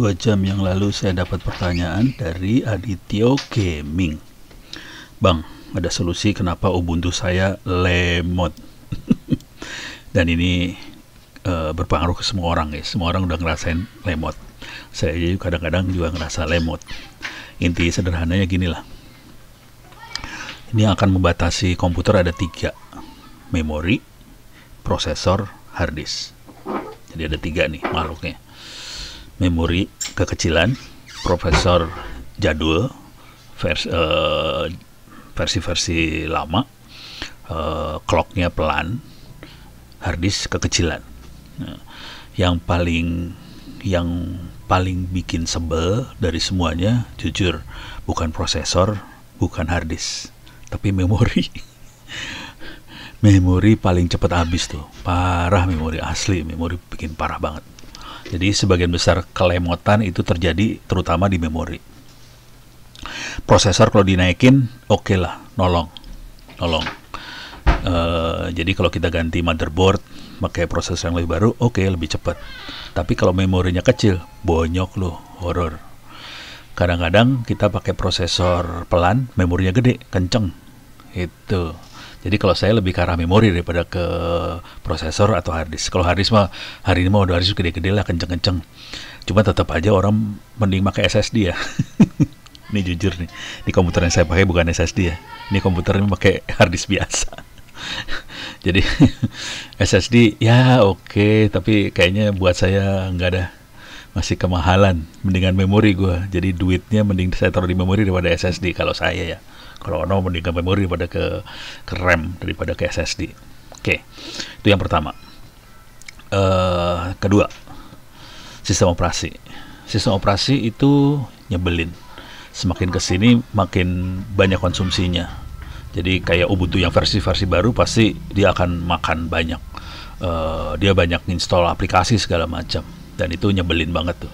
Dua jam yang lalu saya dapat pertanyaan dari Adityo Gaming. Bang, ada solusi kenapa Ubuntu saya lemot? Dan ini e, berpengaruh ke semua orang ya. Semua orang udah ngerasain lemot. Saya kadang-kadang juga ngerasa lemot. Inti sederhananya gini lah. Ini yang akan membatasi komputer ada tiga. Memori, prosesor, hard disk. Jadi ada tiga nih makhluknya memori kekecilan Profesor Jadul vers, uh, versi-versi lama uh, clocknya pelan hardisk kekecilan nah, yang paling yang paling bikin sebel dari semuanya jujur bukan prosesor bukan hardisk, tapi memori memori paling cepat habis tuh parah memori asli memori bikin parah banget jadi sebagian besar kelemotan itu terjadi terutama di memori. Prosesor kalau dinaikin, oke okay lah, nolong, nolong. Uh, jadi kalau kita ganti motherboard pakai proses yang lebih baru, oke okay, lebih cepat. Tapi kalau memorinya kecil, bonyok loh, horor. Kadang-kadang kita pakai prosesor pelan, memorinya gede, kenceng. Itu. Jadi kalau saya lebih ke arah memori daripada ke prosesor atau hard disk. Kalau hard disk mah hari ini mah udah hard disk gede-gede lah kenceng-kenceng. Cuma tetap aja orang mending pakai SSD ya. ini jujur nih, Di komputer yang saya pakai bukan SSD ya. Ini komputer ini pakai hard disk biasa. Jadi SSD ya oke, okay, tapi kayaknya buat saya nggak ada masih kemahalan mendingan memori gue jadi duitnya mending saya taruh di memori daripada SSD kalau saya ya kalau ono mendingan memori pada ke, ke RAM daripada ke SSD oke itu yang pertama uh, kedua sistem operasi sistem operasi itu nyebelin semakin kesini makin banyak konsumsinya jadi kayak Ubuntu yang versi-versi baru pasti dia akan makan banyak uh, dia banyak install aplikasi segala macam dan itu nyebelin banget tuh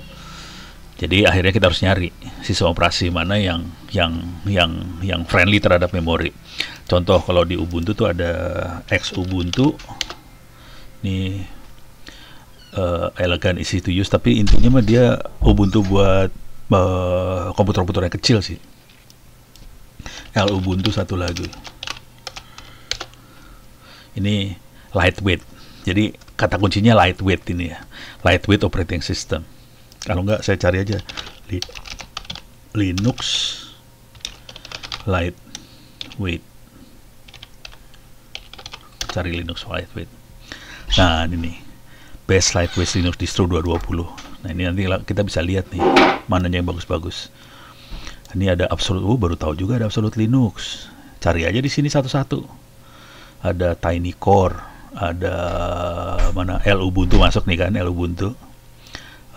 jadi akhirnya kita harus nyari sistem operasi mana yang yang yang yang friendly terhadap memori. Contoh kalau di Ubuntu tuh ada X Ubuntu. Ini uh, elegan easy to use tapi intinya mah dia Ubuntu buat komputer eh, komputer-komputer yang kecil sih. L Ubuntu satu lagu. Ini lightweight. Jadi kata kuncinya lightweight ini ya. Lightweight operating system kalau enggak saya cari aja Li Linux lightweight cari Linux lightweight nah ini nih best lightweight Linux distro 220 nah ini nanti kita bisa lihat nih mananya yang bagus-bagus ini ada absolute oh baru tahu juga ada absolute Linux cari aja di sini satu-satu ada tiny core ada mana L Ubuntu masuk nih kan L Ubuntu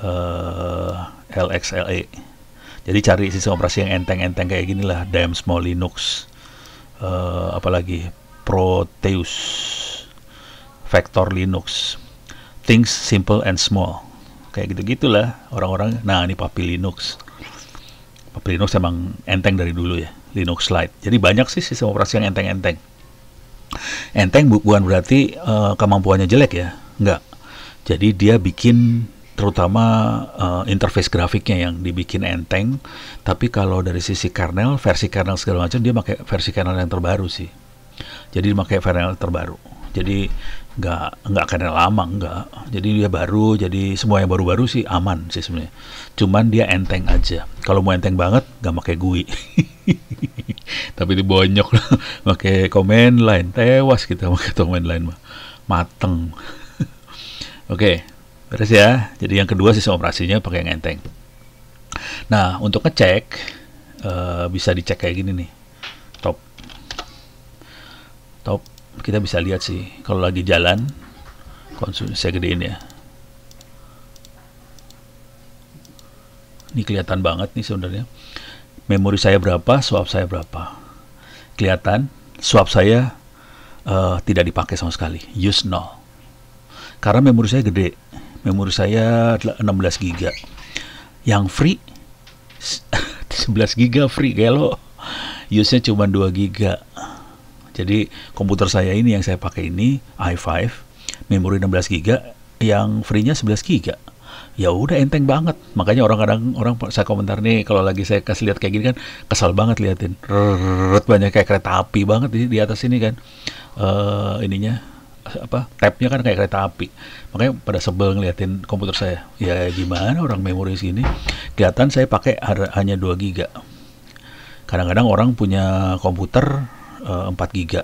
uh, eh, LXLE. Jadi cari sistem operasi yang enteng-enteng kayak gini lah, DM Small Linux, uh, apalagi Proteus, Vector Linux, Things Simple and Small, kayak gitu-gitulah orang-orang. Nah ini Papi Linux, Papi Linux emang enteng dari dulu ya, Linux Lite. Jadi banyak sih sistem operasi yang enteng-enteng. Enteng bukan berarti uh, kemampuannya jelek ya, enggak. Jadi dia bikin terutama uh, interface grafiknya yang dibikin enteng tapi kalau dari sisi kernel versi kernel segala macam dia pakai versi kernel yang terbaru sih jadi pakai kernel terbaru jadi nggak nggak kernel lama nggak jadi dia baru jadi semua yang baru-baru sih aman sih sebenarnya cuman dia enteng aja kalau mau enteng banget nggak pakai GUI tapi dibonyok lah pakai command line tewas kita pakai command line mah mateng oke okay. Beres ya. Jadi yang kedua sistem operasinya pakai yang enteng. Nah, untuk ngecek uh, bisa dicek kayak gini nih. Top. Top kita bisa lihat sih kalau lagi jalan konsumsi saya gedein ya. Ini kelihatan banget nih sebenarnya. Memori saya berapa, swap saya berapa. Kelihatan swap saya uh, tidak dipakai sama sekali. Use nol. Karena memori saya gede memori saya 16 giga yang free 11 giga free kalau use-nya cuma 2 giga jadi komputer saya ini yang saya pakai ini i5 memori 16 giga yang free-nya 11 giga ya udah enteng banget makanya orang kadang orang saya komentar nih kalau lagi saya kasih lihat kayak gini kan kesal banget liatin Rrrr, banyak kayak kereta api banget di, di atas ini kan uh, ininya apa tapnya kan kayak kereta api makanya pada sebel ngeliatin komputer saya ya gimana orang memori sini kelihatan saya pakai hanya 2 giga kadang-kadang orang punya komputer uh, eh, 4 giga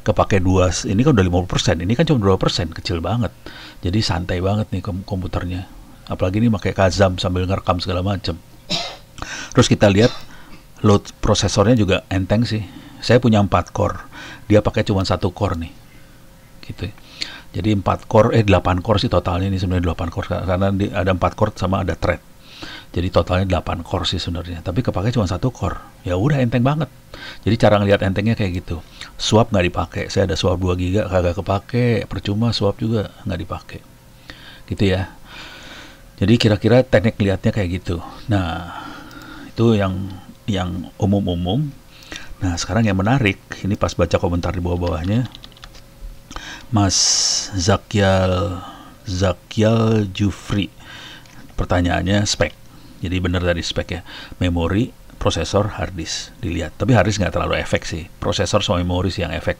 kepake dua ini kan udah 50% ini kan cuma 2% kecil banget jadi santai banget nih komputernya apalagi ini pakai kazam sambil ngerekam segala macam terus kita lihat load prosesornya juga enteng sih saya punya 4 core dia pakai cuma satu core nih gitu ya. Jadi 4 core eh 8 core sih totalnya ini sebenarnya 8 core karena ada 4 core sama ada thread. Jadi totalnya 8 core sih sebenarnya, tapi kepake cuma satu core. Ya udah enteng banget. Jadi cara ngelihat entengnya kayak gitu. Swap nggak dipakai. Saya ada swap 2 giga kagak kepake, percuma swap juga nggak dipakai. Gitu ya. Jadi kira-kira teknik lihatnya kayak gitu. Nah, itu yang yang umum-umum. Nah, sekarang yang menarik, ini pas baca komentar di bawah-bawahnya, Mas Zakyal Zakyal Jufri pertanyaannya spek jadi benar dari spek ya memori prosesor hard dilihat tapi hard nggak terlalu efek sih prosesor sama memori sih yang efek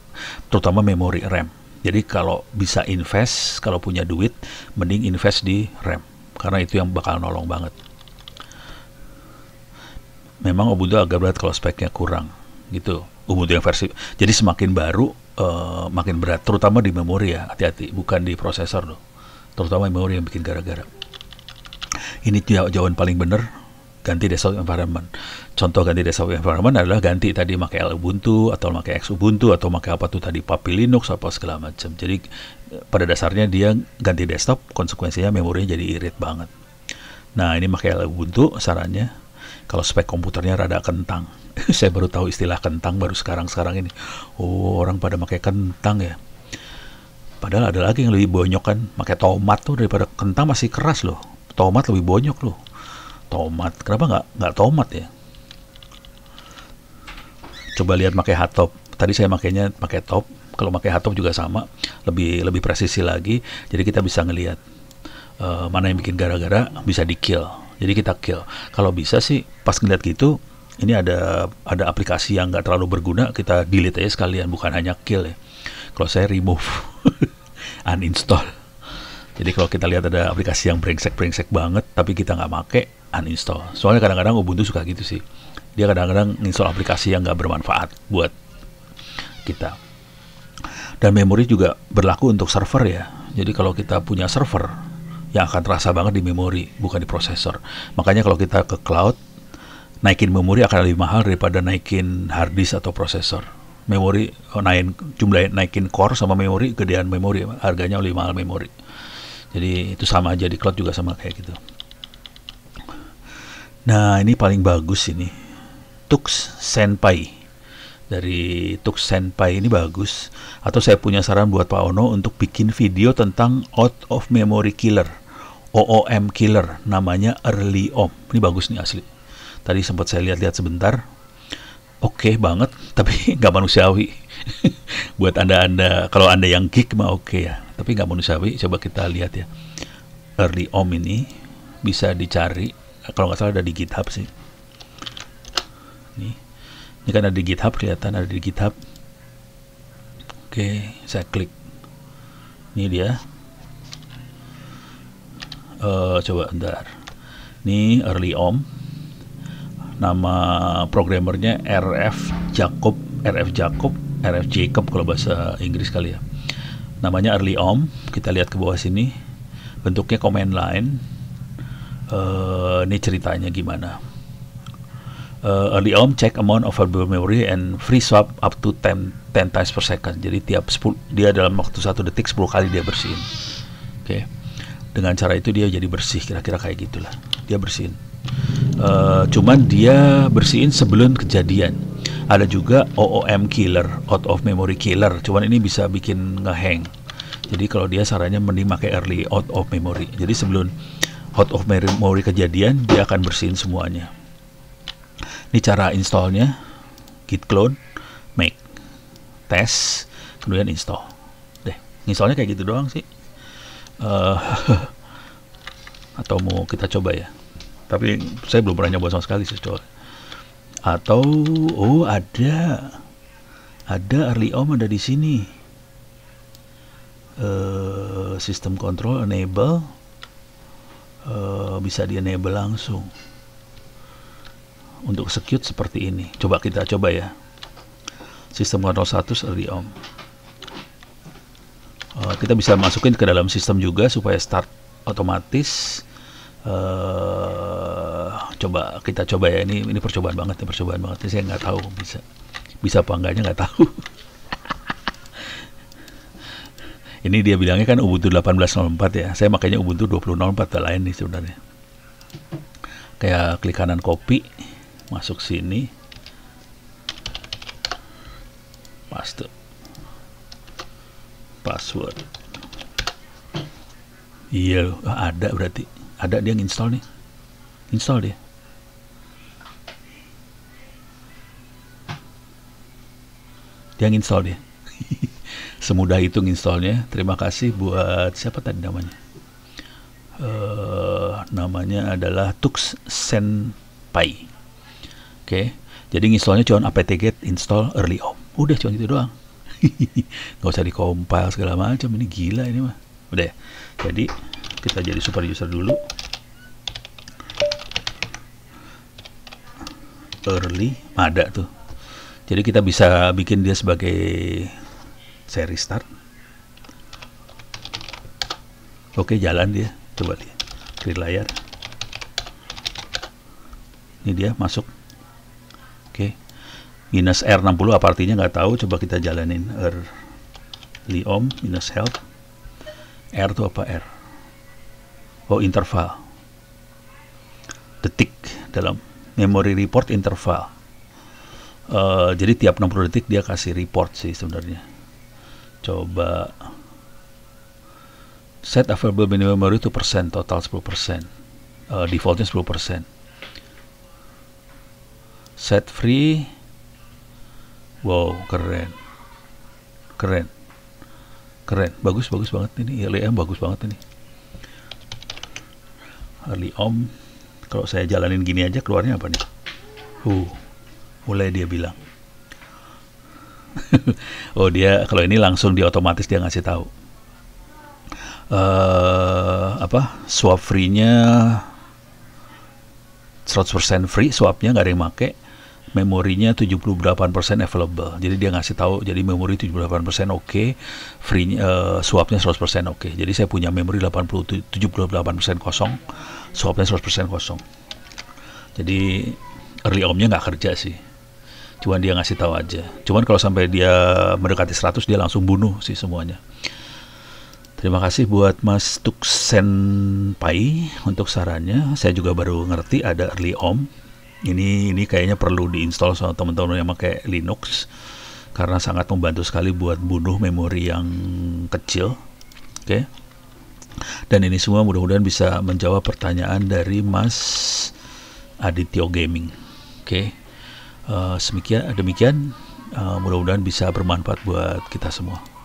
terutama memori RAM jadi kalau bisa invest kalau punya duit mending invest di RAM karena itu yang bakal nolong banget memang Ubuntu agak berat kalau speknya kurang gitu Ubuntu yang versi jadi semakin baru Eh, makin berat, terutama di memori ya, hati-hati, bukan di prosesor loh. Terutama memori yang bikin gara-gara. Ini jawaban paling benar ganti desktop environment. Contoh ganti desktop environment adalah ganti tadi pakai L Ubuntu atau pakai X Ubuntu atau pakai apa tuh tadi Papi Linux apa segala macam. Jadi pada dasarnya dia ganti desktop, konsekuensinya memorinya jadi irit banget. Nah, ini pakai L Ubuntu sarannya kalau spek komputernya rada kentang. saya baru tahu istilah kentang baru sekarang-sekarang ini. Oh, orang pada pakai kentang ya. Padahal ada lagi yang lebih bonyok kan, pakai tomat tuh daripada kentang masih keras loh. Tomat lebih bonyok loh. Tomat, kenapa nggak nggak tomat ya? Coba lihat pakai hatop. Tadi saya makainya pakai top. Kalau pakai hatop juga sama, lebih lebih presisi lagi. Jadi kita bisa ngelihat uh, mana yang bikin gara-gara bisa di kill jadi kita kill kalau bisa sih pas ngeliat gitu ini ada ada aplikasi yang nggak terlalu berguna kita delete aja sekalian bukan hanya kill ya kalau saya remove uninstall jadi kalau kita lihat ada aplikasi yang brengsek-brengsek banget tapi kita nggak make uninstall soalnya kadang-kadang Ubuntu suka gitu sih dia kadang-kadang install aplikasi yang nggak bermanfaat buat kita dan memori juga berlaku untuk server ya jadi kalau kita punya server yang akan terasa banget di memori bukan di prosesor makanya kalau kita ke cloud naikin memori akan lebih mahal daripada naikin hard disk atau prosesor memori oh, naikin jumlah naikin core sama memori gedean memori harganya lebih mahal memori jadi itu sama aja di cloud juga sama kayak gitu nah ini paling bagus ini Tux Senpai dari Tuk Senpai ini bagus atau saya punya saran buat Pak Ono untuk bikin video tentang Out of Memory Killer OOM Killer namanya Early Om ini bagus nih asli tadi sempat saya lihat-lihat sebentar oke okay banget tapi nggak manusiawi buat anda-anda kalau anda yang geek mah oke okay ya tapi nggak manusiawi coba kita lihat ya Early Om ini bisa dicari kalau nggak salah ada di GitHub sih nih ini kan ada di GitHub kelihatan ada di GitHub oke saya klik ini dia uh, coba ntar, ini early om nama programmernya RF Jacob RF Jacob RF Jacob kalau bahasa Inggris kali ya namanya early om kita lihat ke bawah sini bentuknya command line uh, ini ceritanya gimana uh, early on check amount of available memory and free swap up to 10 10 times per second. Jadi tiap 10 dia dalam waktu satu detik 10 kali dia bersihin. Oke. Okay. Dengan cara itu dia jadi bersih kira-kira kayak gitulah. Dia bersihin. Uh, cuman dia bersihin sebelum kejadian. Ada juga OOM killer, out of memory killer. Cuman ini bisa bikin ngehang. Jadi kalau dia sarannya mending pakai early out of memory. Jadi sebelum out of memory kejadian dia akan bersihin semuanya. Ini cara installnya git clone make test kemudian install. Deh, installnya kayak gitu doang sih. Uh, atau mau kita coba ya? Tapi saya belum pernah nyoba sama sekali sih coba. Atau oh ada ada early om ada di sini. Uh, sistem control enable uh, bisa di enable langsung untuk execute seperti ini. Coba kita coba ya. Sistem kontrol satu seri om. Uh, kita bisa masukin ke dalam sistem juga supaya start otomatis. Uh, coba kita coba ya ini ini percobaan banget ya percobaan banget. Ini saya nggak tahu bisa bisa apa enggaknya nggak tahu. ini dia bilangnya kan Ubuntu 18.04 ya. Saya makanya Ubuntu 20.04 lain nih sebenarnya. Kayak klik kanan copy, masuk sini paste password iya loh ada berarti ada dia yang install nih install dia dia yang install dia semudah itu installnya terima kasih buat siapa tadi namanya uh, namanya adalah Tux Senpai Oke. Okay. Jadi installnya cuma apt-get install early om. Udah cuma gitu doang. Nggak usah dikompil segala macam. Ini gila ini mah. Udah ya. Jadi kita jadi super user dulu. Early ada tuh. Jadi kita bisa bikin dia sebagai seri start. Oke, jalan dia. Coba lihat. Clear layar. Ini dia masuk Oke. Okay. Minus R60 apa artinya nggak tahu. Coba kita jalanin R li ohm minus help. R itu apa R? Oh, interval. Detik dalam memory report interval. Uh, jadi tiap 60 detik dia kasih report sih sebenarnya. Coba set available minimum memory itu persen total 10%. Uh, eh, defaultnya 10% set free wow keren keren keren bagus bagus banget ini iya, LEM bagus banget ini early om kalau saya jalanin gini aja keluarnya apa nih huh mulai dia bilang oh dia kalau ini langsung dia otomatis dia ngasih tahu uh, apa swap free-nya 100% free swapnya nggak ada yang make memorinya 78% available. Jadi dia ngasih tahu jadi memori 78% oke, okay, free uh, eh, swapnya 100% oke. Okay. Jadi saya punya memori 78% kosong, swapnya 100% kosong. Jadi early omnya nggak kerja sih. Cuman dia ngasih tahu aja. Cuman kalau sampai dia mendekati 100 dia langsung bunuh sih semuanya. Terima kasih buat Mas Tuksen Pai untuk sarannya. Saya juga baru ngerti ada early om ini ini kayaknya perlu diinstal sama teman-teman yang pakai Linux karena sangat membantu sekali buat bunuh memori yang kecil. Oke. Okay. Dan ini semua mudah-mudahan bisa menjawab pertanyaan dari Mas Adityo Gaming. Oke. Okay. Uh, eh, demikian uh, mudah-mudahan bisa bermanfaat buat kita semua.